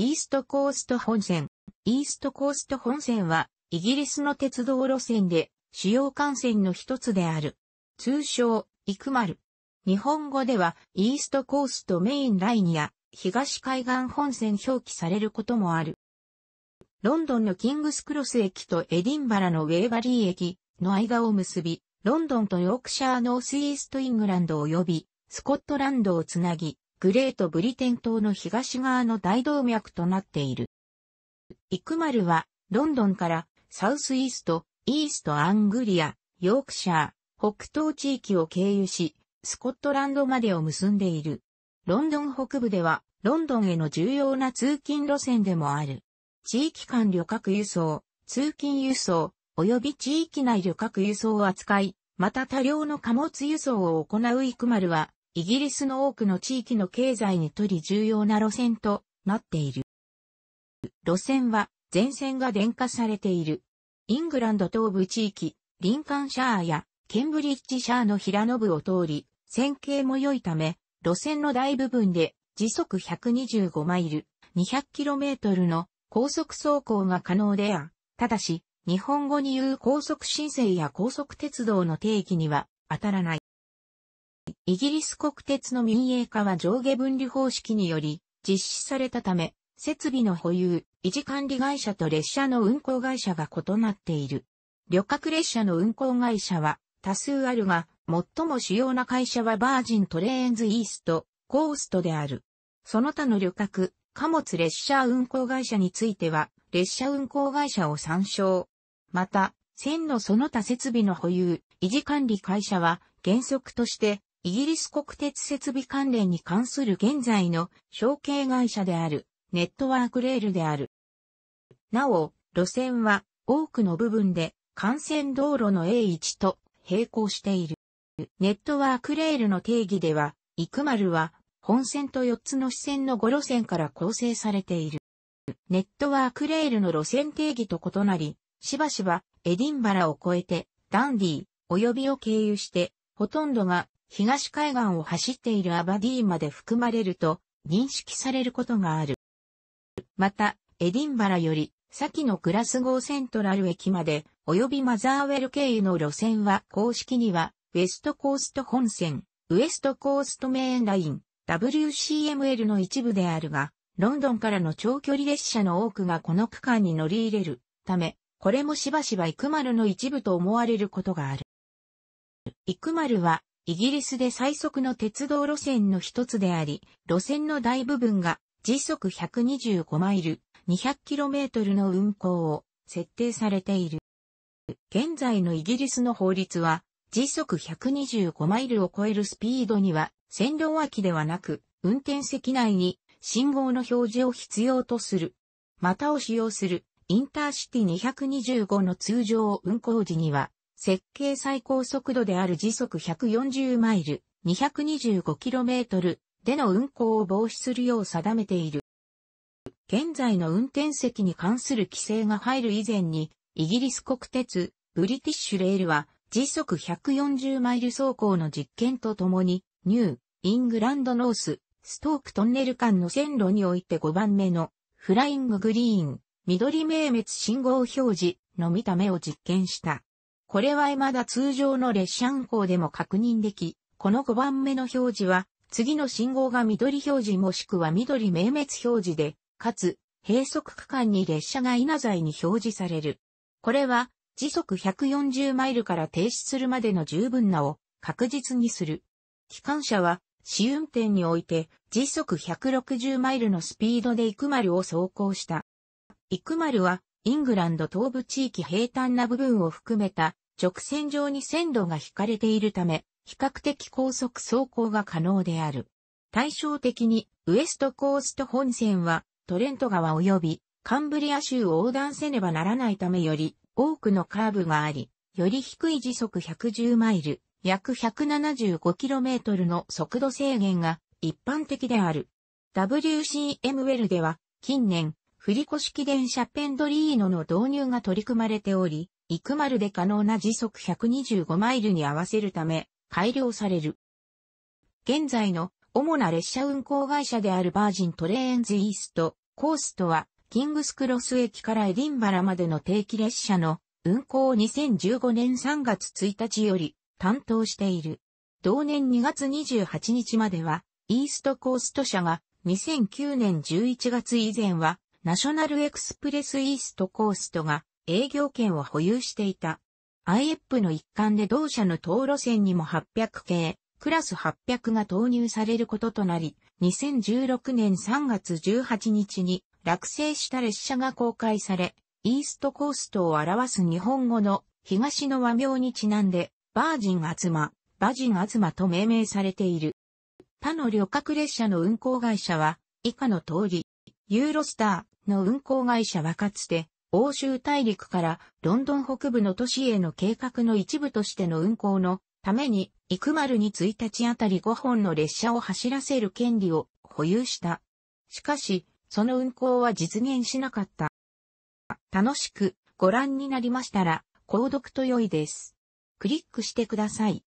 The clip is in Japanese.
イーストコースト本線。イーストコースト本線は、イギリスの鉄道路線で、主要幹線の一つである。通称、イクマル。日本語では、イーストコーストメインラインや、東海岸本線表記されることもある。ロンドンのキングスクロス駅とエディンバラのウェーバリー駅の間を結び、ロンドンとヨークシャーノースイーストイングランド及びスコットランドをつなぎ、グレートブリテン島の東側の大動脈となっている。イクマルは、ロンドンから、サウスイースト、イーストアングリア、ヨークシャー、北東地域を経由し、スコットランドまでを結んでいる。ロンドン北部では、ロンドンへの重要な通勤路線でもある。地域間旅客輸送、通勤輸送、及び地域内旅客輸送を扱い、また多量の貨物輸送を行うイクマルは、イギリスの多くの地域の経済にとり重要な路線となっている。路線は全線が電化されている。イングランド東部地域、リンカンシャーやケンブリッジシャーの平野部を通り、線形も良いため、路線の大部分で時速125マイル、200km の高速走行が可能であ、ただし、日本語に言う高速申請や高速鉄道の定義には当たらない。イギリス国鉄の民営化は上下分離方式により実施されたため、設備の保有、維持管理会社と列車の運行会社が異なっている。旅客列車の運行会社は多数あるが、最も主要な会社はバージントレーンズイースト、コーストである。その他の旅客、貨物列車運行会社については、列車運行会社を参照。また、線のその他設備の保有、維持管理会社は、原則として、イギリス国鉄設備関連に関する現在の承継会社であるネットワークレールである。なお、路線は多くの部分で幹線道路の A1 と並行している。ネットワークレールの定義では、イクマルは本線と4つの支線の5路線から構成されている。ネットワークレールの路線定義と異なり、しばしばエディンバラを越えてダンディー及びを経由して、ほとんどが東海岸を走っているアバディーまで含まれると認識されることがある。また、エディンバラより先のグラスゴーセントラル駅まで及びマザーウェル経由の路線は公式にはウェストコースト本線、ウエストコーストメインライン、WCML の一部であるが、ロンドンからの長距離列車の多くがこの区間に乗り入れるため、これもしばしばイクマルの一部と思われることがある。イクマルはイギリスで最速の鉄道路線の一つであり、路線の大部分が時速125マイル 200km の運行を設定されている。現在のイギリスの法律は、時速125マイルを超えるスピードには、線路脇ではなく、運転席内に信号の表示を必要とする。またを使用するインターシティ225の通常運行時には、設計最高速度である時速140マイル 225km での運行を防止するよう定めている。現在の運転席に関する規制が入る以前に、イギリス国鉄、ブリティッシュレールは、時速140マイル走行の実験とともに、ニュー、イングランドノース、ストークトンネル間の線路において5番目の、フラインググリーン、緑明滅信号表示の見た目を実験した。これは未だ通常の列車運行でも確認でき、この5番目の表示は、次の信号が緑表示もしくは緑明滅表示で、かつ、閉塞区間に列車が稲材に表示される。これは、時速140マイルから停止するまでの十分なを確実にする。機関車は、試運転において、時速160マイルのスピードでイクマルを走行した。イクマルは、イングランド東部地域平坦な部分を含めた直線上に線路が引かれているため、比較的高速走行が可能である。対照的に、ウエストコースト本線は、トレント川及び、カンブリア州を横断せねばならないためより、多くのカーブがあり、より低い時速110マイル、約 175km の速度制限が一般的である。WCM ウェルでは、近年、振り子式電車ペンドリーノの導入が取り組まれており、マルで可能な時速125マイルに合わせるため、改良される。現在の主な列車運行会社であるバージントレーンズイースト、コーストは、キングスクロス駅からエディンバラまでの定期列車の運行を2015年3月1日より担当している。同年2月28日までは、イーストコースト社が2009年11月以前はナショナルエクスプレスイーストコーストが営業権を保有していた。IF の一環で同社の当路線にも800系、クラス800が投入されることとなり、2016年3月18日に落成した列車が公開され、イーストコーストを表す日本語の東の和名にちなんで、バージンズマ、バジンズマと命名されている。他の旅客列車の運行会社は、以下の通り、ユーロスター。の運行会社はかつて、欧州大陸からロンドン北部の都市への計画の一部としての運行のために、マ丸に1日あたり5本の列車を走らせる権利を保有した。しかし、その運行は実現しなかった。楽しくご覧になりましたら、購読と良いです。クリックしてください。